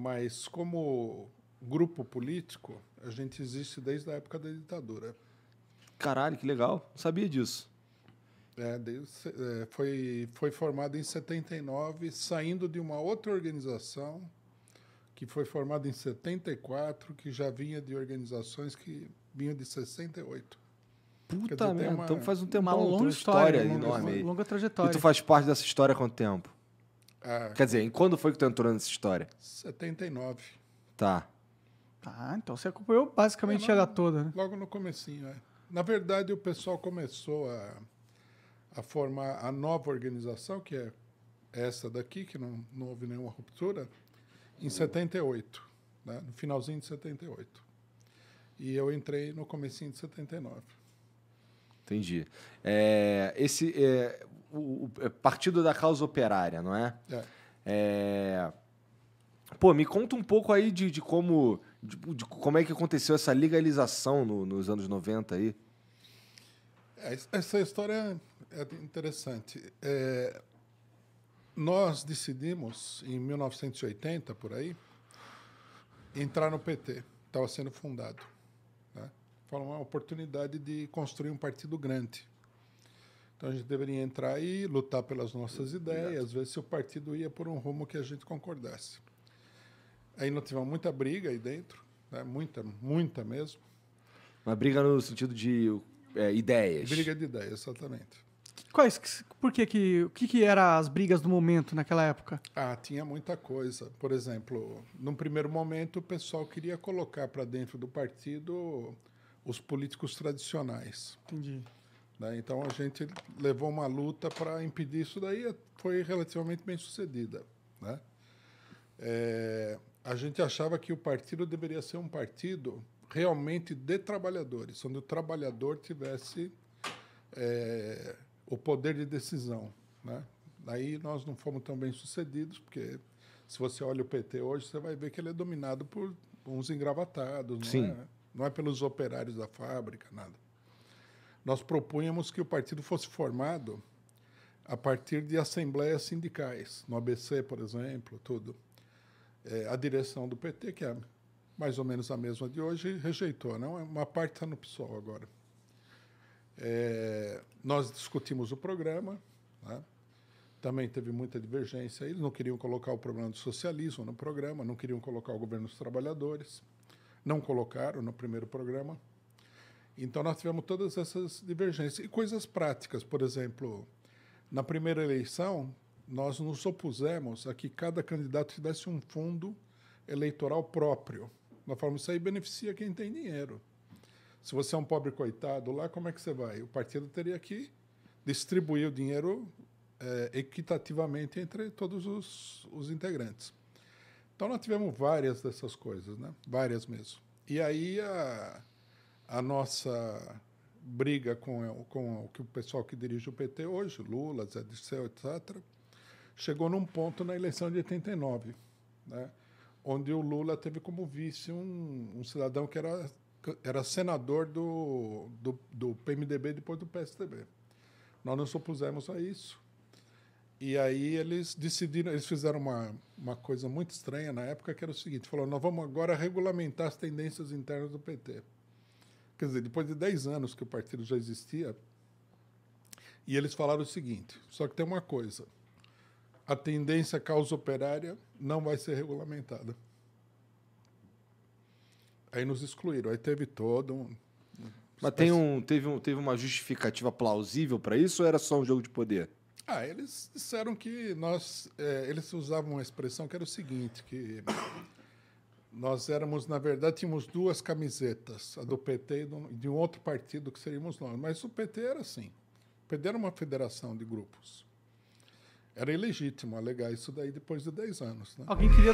Mas como grupo político, a gente existe desde a época da ditadura. Caralho, que legal. Não sabia disso. É, é foi, foi formado em 79, saindo de uma outra organização que foi formada em 74, que já vinha de organizações que vinham de 68. Puta merda, então faz um tempo uma longa história, história enorme. Longa, longa trajetória. E tu faz parte dessa história há quanto tempo? É. Quer dizer, em quando foi que tu entrou nessa história? 79. Tá. Tá, então você acompanhou basicamente é, logo, ela toda, né? Logo no comecinho, é. Na verdade, o pessoal começou a, a formar a nova organização, que é essa daqui, que não, não houve nenhuma ruptura, em 78, né? no finalzinho de 78. E eu entrei no comecinho de 79. Entendi. É, esse, é, o, o é Partido da Causa Operária, não é? É. é... Pô, me conta um pouco aí de, de como de, de como é que aconteceu essa legalização no, nos anos 90 aí. É, essa história é interessante. É, nós decidimos, em 1980, por aí, entrar no PT. Estava sendo fundado. Né? Foi uma oportunidade de construir um partido grande. Então a gente deveria entrar e lutar pelas nossas ideias. ver Às vezes, se o partido ia por um rumo que a gente concordasse. Aí não tivemos muita briga aí dentro, né? muita, muita mesmo. Uma briga no sentido de é, ideias. Briga de ideias, exatamente. Quais? Por que que o que, que eram as brigas do momento naquela época? Ah, tinha muita coisa. Por exemplo, num primeiro momento o pessoal queria colocar para dentro do partido os políticos tradicionais. Entendi. Né? Então a gente levou uma luta para impedir isso daí, foi relativamente bem sucedida. Né? É, a gente achava que o partido deveria ser um partido realmente de trabalhadores, onde o trabalhador tivesse é, o poder de decisão. Né? Daí nós não fomos tão bem sucedidos, porque se você olha o PT hoje, você vai ver que ele é dominado por uns engravatados, não, Sim. É, não é pelos operários da fábrica, nada nós propunhamos que o partido fosse formado a partir de assembleias sindicais, no ABC, por exemplo, tudo. É, a direção do PT, que é mais ou menos a mesma de hoje, rejeitou. Não, é uma parte está no PSOL agora. É, nós discutimos o programa, né? também teve muita divergência. Eles não queriam colocar o problema do socialismo no programa, não queriam colocar o governo dos trabalhadores, não colocaram no primeiro programa. Então nós tivemos todas essas divergências. E coisas práticas, por exemplo, na primeira eleição, nós nos opusemos a que cada candidato tivesse um fundo eleitoral próprio. Nós falamos, isso aí beneficia quem tem dinheiro. Se você é um pobre coitado lá, como é que você vai? O partido teria que distribuir o dinheiro é, equitativamente entre todos os, os integrantes. Então, nós tivemos várias dessas coisas, né? várias mesmo. E aí a a nossa briga com, com o que o pessoal que dirige o PT hoje, Lula, Zé Dirceu, etc., chegou num ponto na eleição de 89, né, onde o Lula teve como vice um, um cidadão que era, era senador do, do, do PMDB depois do PSDB. Nós nos opusemos a isso. E aí eles decidiram, eles fizeram uma, uma coisa muito estranha na época, que era o seguinte, falou, nós vamos agora regulamentar as tendências internas do PT quer dizer, depois de 10 anos que o partido já existia, e eles falaram o seguinte: só que tem uma coisa, a tendência causa operária não vai ser regulamentada. Aí nos excluíram, aí teve todo um. Mas tem um, teve, um, teve uma justificativa plausível para isso ou era só um jogo de poder? Ah, eles disseram que nós. É, eles usavam uma expressão que era o seguinte: que nós éramos, na verdade, tínhamos duas camisetas, a do PT e de um outro partido que seríamos nós. Mas o PT era assim. O PT era uma federação de grupos. Era ilegítimo alegar isso daí depois de 10 anos. Né? Alguém queria.